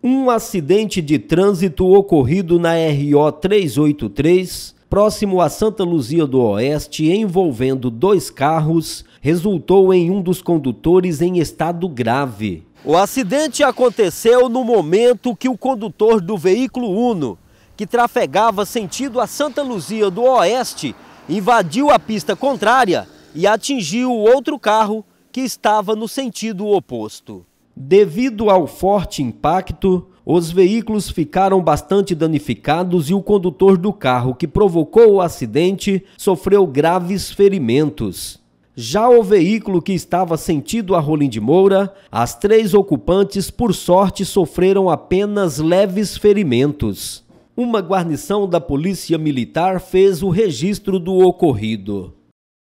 Um acidente de trânsito ocorrido na RO 383, próximo a Santa Luzia do Oeste, envolvendo dois carros, resultou em um dos condutores em estado grave. O acidente aconteceu no momento que o condutor do veículo Uno, que trafegava sentido a Santa Luzia do Oeste, invadiu a pista contrária e atingiu outro carro que estava no sentido oposto. Devido ao forte impacto, os veículos ficaram bastante danificados e o condutor do carro que provocou o acidente sofreu graves ferimentos. Já o veículo que estava sentido a Rolim de Moura, as três ocupantes, por sorte, sofreram apenas leves ferimentos. Uma guarnição da Polícia Militar fez o registro do ocorrido.